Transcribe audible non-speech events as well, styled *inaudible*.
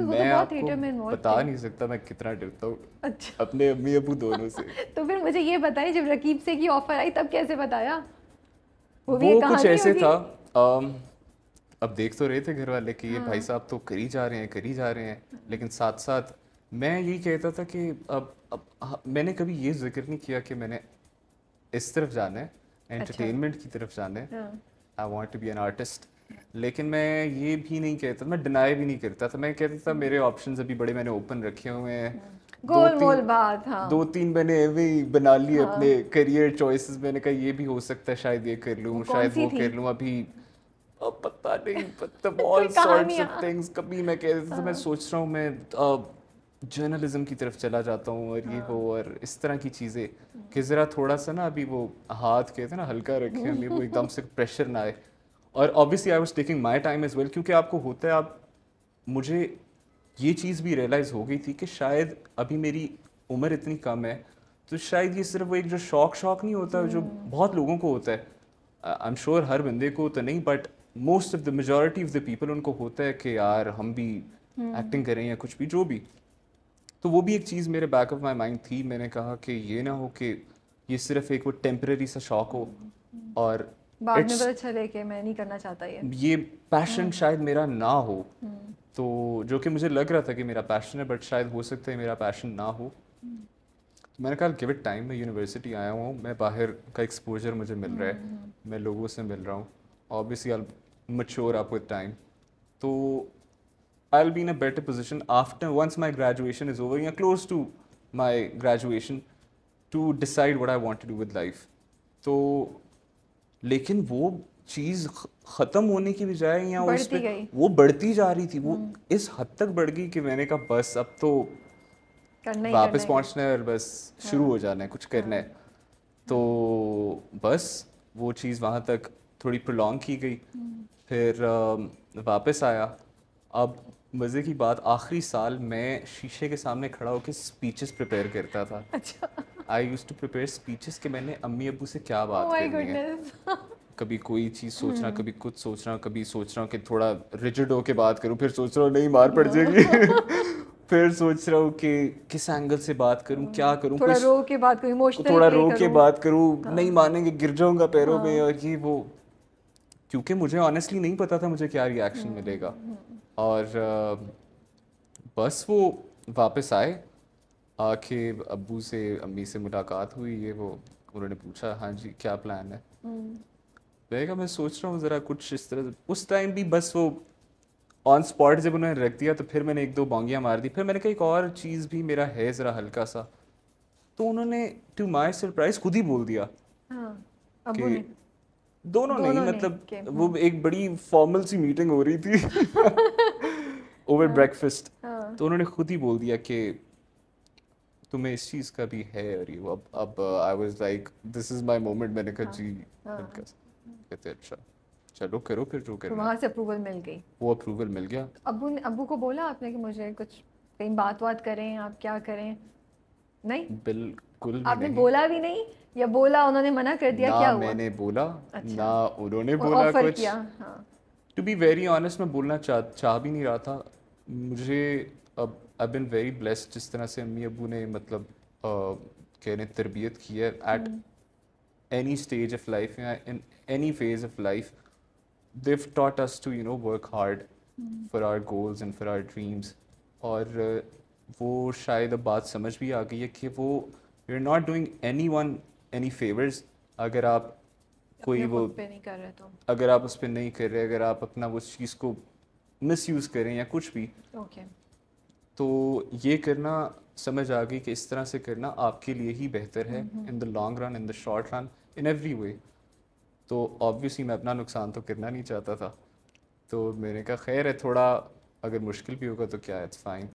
तो बता नहीं सकता मैं कितना डरता हूँ अच्छा अपने अम्मी अबू दोनों से *laughs* तो फिर मुझे ये जब रकीब से की ऑफर आई तब कैसे बताया वो, वो कुछ ऐसे था आम, अब देख तो रहे थे घर वाले कि ये भाई हाँ। साहब तो ही जा रहे हैं करी जा रहे हैं लेकिन साथ साथ मैं यही कहता था कि अब अब हाँ, मैंने कभी ये जिक्र नहीं किया कि मैंने इस तरफ जाना है एंटरटेनमेंट अच्छा। की तरफ जाना है I want to be an artist लेकिन मैं ये भी नहीं कहता मैं डिनाई भी नहीं करता था मैं कहता था हम्म। मेरे ऑप्शंस अभी बड़े मैंने ओपन रखे हुए हैं हम्म। गोल मोल बात हाँ दो तीन मैंने भी बना लिए हाँ। अपने करियर चॉइसेस मैंने कहा ये भी हो सकता है शायद ये कर लूँ शायद वो कर लूँ अभी अब पता नहीं पता ऑल सॉर्ट्स ऑफ थिंग्स कभी मैं कह देता मैं हाँ। सोच रहा हूँ मैं जर्नलिज्म की तरफ चला जाता हूँ और ये हाँ। हो और इस तरह की चीज़ें कि ज़रा थोड़ा सा ना अभी वो हाथ कहते हैं ना हल्का रखे हमें वो एकदम से प्रेशर *laughs* ना आए और obviously I was taking my time as well क्योंकि आपको होता है आप मुझे ये चीज़ भी रियलाइज़ हो गई थी कि शायद अभी मेरी उम्र इतनी कम है तो शायद ये सिर्फ वो एक जो शौक शौक नहीं होता जो hmm. बहुत लोगों को होता है आई एम श्योर हर बंदे को तो नहीं but most of the majority of the people उनको होता है कि यार हम भी एक्टिंग hmm. करें या कुछ भी जो भी तो वो भी एक चीज़ मेरे बैक ऑफ माई माइंड थी मैंने कहा कि ये ना हो कि ये सिर्फ एक वो टेम्प्रेरी सा शौक हो hmm. और बाद में पता चले कि मैं नहीं करना चाहता ये ये पैशन हम्म। शायद मेरा ना हो हम्म। तो जो कि मुझे लग रहा था कि मेरा पैशन है बट शायद हो सकता है मेरा पैशन ना हो तो मैंने कहा गिव इट टाइम मैं यूनिवर्सिटी आया हुआ हूँ मैं बाहर का एक्सपोजर मुझे मिल रहा है मैं लोगों से मिल रहा हूँ obviously I mature up with time तो I be in a better position after once my graduation is over या close to my graduation to decide what I want to do with life तो लेकिन वो चीज खत्म होने की बजाय या उस पर वो बढ़ती जा रही थी वो हम्म। इस हद तक बढ़ गई कि मैंने कहा बस अब तो वापस पहुंचना है और बस हाँ। शुरू हो जाना है कुछ करना है हाँ। तो बस वो चीज़ वहाँ तक थोड़ी प्रोलॉन्ग की गई हम्म। फिर वापस आया अब मज़े की बात आखिरी साल मैं शीशे के सामने खड़ा होकर स्पीचेस प्रिपेयर करता था अच्छा I use to prepare speeches कि मैंने अम्मी अबू से क्या बात oh करनी है *laughs* कभी कोई चीज़ सोच रहा hmm. कभी कुछ सोच रहा कभी सोच रहा कि थोड़ा रिजिड होके बात करूं फिर सोच रहा हूँ नहीं मार पड़ जाएगी *laughs* फिर सोच रहा हूँ कि किस एंगल से बात करूं क्या hmm. करूं थोड़ा रो के बात करूं इमोशनल थोड़ा रो के बात करूं हाँ। नहीं मानेंगे गिर जाऊंगा पैरों में हाँ। और ये वो क्योंकि मुझे ऑनेस्टली नहीं पता था मुझे क्या रिएक्शन hmm. मिलेगा और uh, बस वो वापस आए आके अबू से अम्मी से मुलाकात हुई ये वो उन्होंने पूछा हाँ जी क्या प्लान है हम्म। मैं मैं सोच रहा हूँ ज़रा कुछ इस तरह उस टाइम भी बस वो ऑन स्पॉट जब उन्होंने रख दिया तो फिर मैंने एक दो बोंगियाँ मार दी फिर मैंने कहा एक और चीज़ भी मेरा है ज़रा हल्का सा तो उन्होंने टू माई सरप्राइज खुद ही बोल दिया हाँ, कि दोनों, दोनों नहीं मतलब हाँ। वो एक बड़ी फॉर्मल सी मीटिंग हो रही थी ओवर *laughs* ब्रेकफास्ट हाँ। हाँ। तो उन्होंने खुद ही बोल दिया कि तुम्हें इस चीज़ का भी है और ये अब अब I was like this is my moment मैंने कहा हाँ, जी हाँ। कहते अच्छा चलो करो फिर जो करो तो वहां से अप्रूवल मिल गई वो अप्रूवल मिल गया अबू ने अबू को बोला आपने कि मुझे कुछ कहीं बात बात करें आप क्या करें नहीं बिल्कुल आपने बोला भी नहीं या बोला उन्होंने मना कर दिया क्या हुआ मैंने बोला अच्छा। ना उन्होंने बोला कुछ टू बी वेरी ऑनेस्ट मैं बोलना चाह चाह भी नहीं रहा था मुझे अब आई बिन वेरी ब्लेस्ड जिस तरह से अम्मी अबू ने मतलब कहने तरबियत की है at any stage of life या in any phase of life they taught us to you know work hard for our goals and for our dreams और वो शायद अब बात समझ भी आ गई है कि वो you are not doing anyone any favours अगर आप कोई वो नहीं कर रहे तो अगर आप उस पर नहीं कर रहे अगर आप अपना उस चीज़ को मिस यूज़ करें या कुछ भी okay. तो ये करना समझ आ गई कि इस तरह से करना आपके लिए ही बेहतर है in the long run in the short run in every way तो ऑब्वियसली मैं अपना नुकसान तो करना नहीं चाहता था तो मैंने कहा खैर है थोड़ा अगर मुश्किल भी होगा तो क्या इट्स फाइन